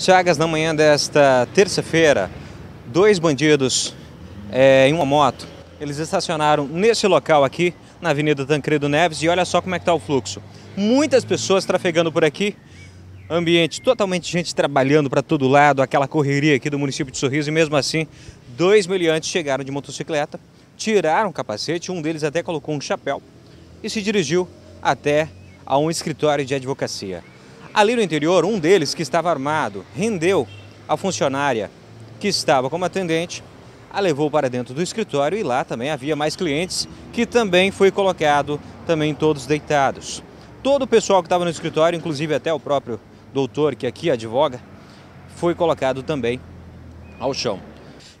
Chagas, na manhã desta terça-feira, dois bandidos é, em uma moto, eles estacionaram nesse local aqui, na Avenida Tancredo Neves, e olha só como é que está o fluxo. Muitas pessoas trafegando por aqui, ambiente totalmente gente trabalhando para todo lado, aquela correria aqui do município de Sorriso, e mesmo assim, dois meliantes chegaram de motocicleta, tiraram o capacete, um deles até colocou um chapéu, e se dirigiu até a um escritório de advocacia. Ali no interior, um deles, que estava armado, rendeu a funcionária que estava como atendente, a levou para dentro do escritório e lá também havia mais clientes que também foi colocado, também todos deitados. Todo o pessoal que estava no escritório, inclusive até o próprio doutor que aqui advoga, foi colocado também ao chão.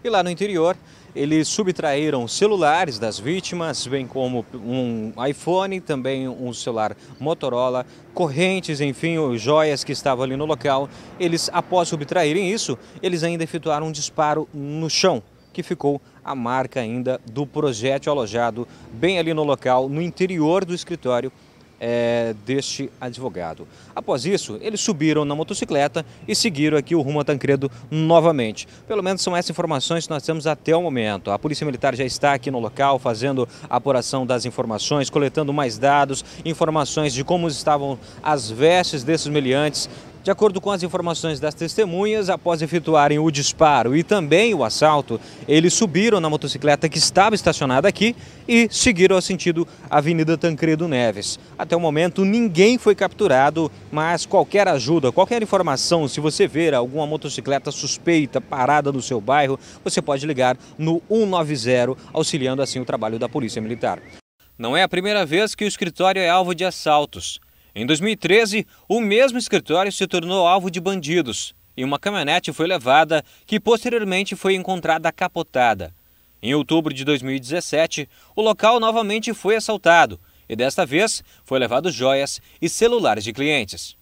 E lá no interior, eles subtraíram celulares das vítimas, bem como um iPhone, também um celular Motorola, correntes, enfim, joias que estavam ali no local. Eles, após subtraírem isso, eles ainda efetuaram um disparo no chão, que ficou a marca ainda do projétil alojado bem ali no local, no interior do escritório é, deste advogado. Após isso, eles subiram na motocicleta e seguiram aqui o rumo a Tancredo novamente. Pelo menos são essas informações que nós temos até o momento. A Polícia Militar já está aqui no local fazendo a apuração das informações, coletando mais dados, informações de como estavam as vestes desses meliantes de acordo com as informações das testemunhas, após efetuarem o disparo e também o assalto, eles subiram na motocicleta que estava estacionada aqui e seguiram ao sentido Avenida Tancredo Neves. Até o momento, ninguém foi capturado, mas qualquer ajuda, qualquer informação, se você ver alguma motocicleta suspeita parada no seu bairro, você pode ligar no 190, auxiliando assim o trabalho da Polícia Militar. Não é a primeira vez que o escritório é alvo de assaltos. Em 2013, o mesmo escritório se tornou alvo de bandidos e uma caminhonete foi levada, que posteriormente foi encontrada capotada. Em outubro de 2017, o local novamente foi assaltado e desta vez foi levado joias e celulares de clientes.